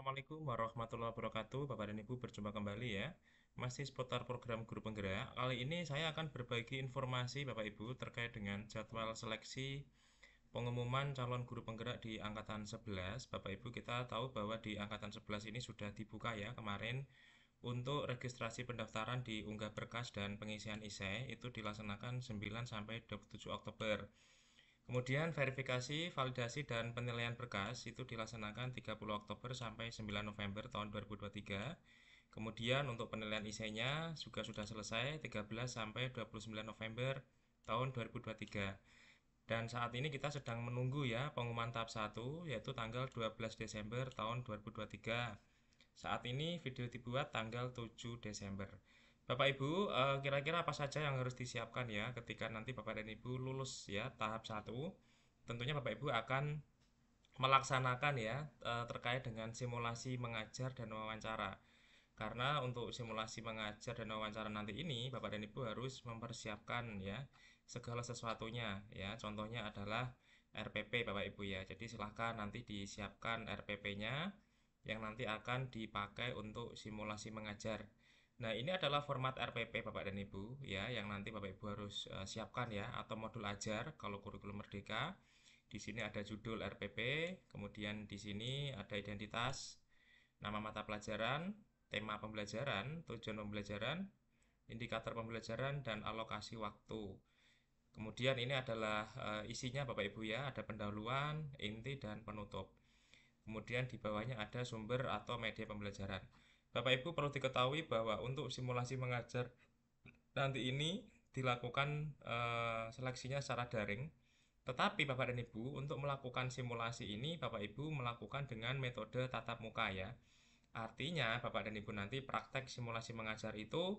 Assalamualaikum warahmatullahi wabarakatuh Bapak dan Ibu berjumpa kembali ya Masih seputar program Guru Penggerak Kali ini saya akan berbagi informasi Bapak Ibu terkait dengan jadwal seleksi Pengumuman calon guru penggerak di Angkatan 11 Bapak Ibu kita tahu bahwa di Angkatan 11 ini sudah dibuka ya kemarin Untuk registrasi pendaftaran di unggah berkas dan pengisian ISE Itu dilaksanakan 9 sampai 27 Oktober Kemudian verifikasi, validasi, dan penilaian berkas itu dilaksanakan 30 Oktober sampai 9 November tahun 2023. Kemudian untuk penilaian isinya juga sudah selesai 13 sampai 29 November tahun 2023. Dan saat ini kita sedang menunggu ya pengumuman tahap 1 yaitu tanggal 12 Desember tahun 2023. Saat ini video dibuat tanggal 7 Desember. Bapak Ibu, eh, kira-kira apa saja yang harus disiapkan ya ketika nanti Bapak dan Ibu lulus ya tahap 1? Tentunya Bapak Ibu akan melaksanakan ya eh, terkait dengan simulasi mengajar dan wawancara. Karena untuk simulasi mengajar dan wawancara nanti ini Bapak dan Ibu harus mempersiapkan ya segala sesuatunya ya. Contohnya adalah RPP Bapak Ibu ya. Jadi silahkan nanti disiapkan RPP-nya yang nanti akan dipakai untuk simulasi mengajar. Nah, ini adalah format RPP Bapak dan Ibu ya yang nanti Bapak Ibu harus uh, siapkan ya atau modul ajar kalau kurikulum merdeka. Di sini ada judul RPP, kemudian di sini ada identitas, nama mata pelajaran, tema pembelajaran, tujuan pembelajaran, indikator pembelajaran dan alokasi waktu. Kemudian ini adalah uh, isinya Bapak Ibu ya, ada pendahuluan, inti dan penutup. Kemudian di bawahnya ada sumber atau media pembelajaran. Bapak Ibu perlu diketahui bahwa untuk simulasi mengajar nanti ini dilakukan e, seleksinya secara daring. Tetapi Bapak dan Ibu untuk melakukan simulasi ini Bapak Ibu melakukan dengan metode tatap muka ya. Artinya Bapak dan Ibu nanti praktek simulasi mengajar itu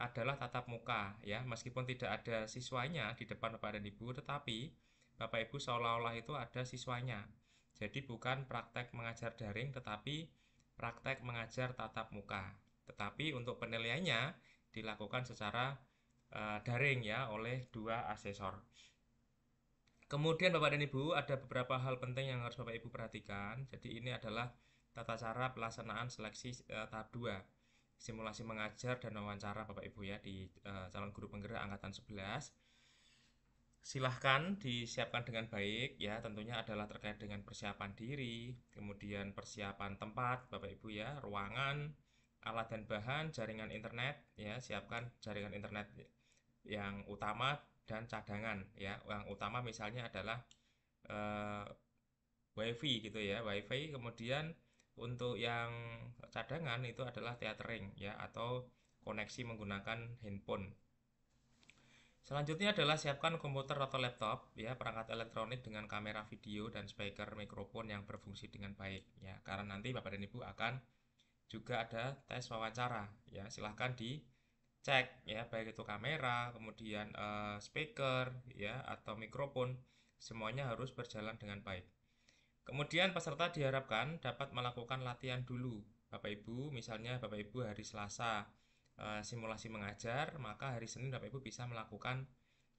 adalah tatap muka ya meskipun tidak ada siswanya di depan Bapak dan Ibu tetapi Bapak Ibu seolah-olah itu ada siswanya jadi bukan praktek mengajar daring tetapi praktek mengajar tatap muka. Tetapi untuk penilaiannya dilakukan secara uh, daring ya oleh dua asesor. Kemudian Bapak dan Ibu ada beberapa hal penting yang harus Bapak Ibu perhatikan. Jadi ini adalah tata cara pelaksanaan seleksi uh, tahap 2. Simulasi mengajar dan wawancara Bapak Ibu ya di uh, calon guru penggerak angkatan 11 silahkan disiapkan dengan baik ya tentunya adalah terkait dengan persiapan diri kemudian persiapan tempat bapak ibu ya ruangan alat dan bahan jaringan internet ya siapkan jaringan internet yang utama dan cadangan ya yang utama misalnya adalah uh, wifi gitu ya wifi kemudian untuk yang cadangan itu adalah theatering ya atau koneksi menggunakan handphone Selanjutnya adalah siapkan komputer atau laptop, ya perangkat elektronik dengan kamera video dan speaker mikrofon yang berfungsi dengan baik, ya karena nanti bapak dan ibu akan juga ada tes wawancara, ya silahkan dicek, ya baik itu kamera, kemudian uh, speaker, ya atau mikrofon, semuanya harus berjalan dengan baik. Kemudian peserta diharapkan dapat melakukan latihan dulu, bapak ibu, misalnya bapak ibu hari Selasa Eh, simulasi mengajar, maka hari Senin Bapak Ibu bisa melakukan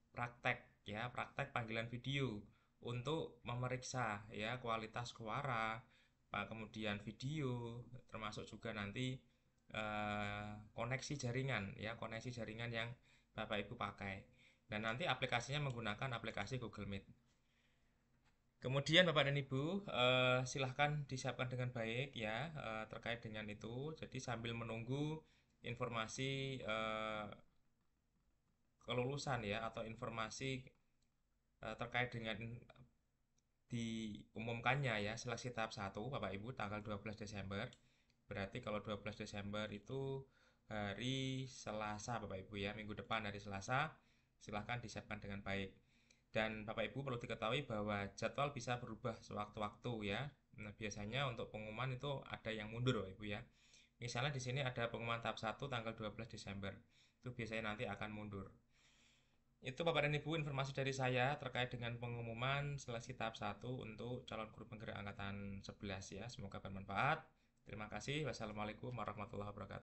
praktek ya, praktek panggilan video untuk memeriksa ya kualitas suara, kemudian video, termasuk juga nanti eh, koneksi jaringan ya, koneksi jaringan yang Bapak Ibu pakai. Dan nanti aplikasinya menggunakan aplikasi Google Meet. Kemudian Bapak dan Ibu eh, silahkan disiapkan dengan baik ya terkait dengan itu. Jadi sambil menunggu informasi eh, kelulusan ya atau informasi eh, terkait dengan diumumkannya ya seleksi tahap 1 Bapak Ibu tanggal 12 Desember. Berarti kalau 12 Desember itu hari Selasa Bapak Ibu ya, minggu depan hari Selasa. Silahkan disiapkan dengan baik. Dan Bapak Ibu perlu diketahui bahwa jadwal bisa berubah sewaktu-waktu ya. Nah, biasanya untuk pengumuman itu ada yang mundur Bapak Ibu ya. Misalnya di sini ada pengumuman tahap 1 tanggal 12 Desember. Itu biasanya nanti akan mundur. Itu Bapak dan Ibu informasi dari saya terkait dengan pengumuman seleksi tahap 1 untuk calon guru penggerak angkatan 11 ya. Semoga bermanfaat. Terima kasih. Wassalamualaikum warahmatullahi wabarakatuh.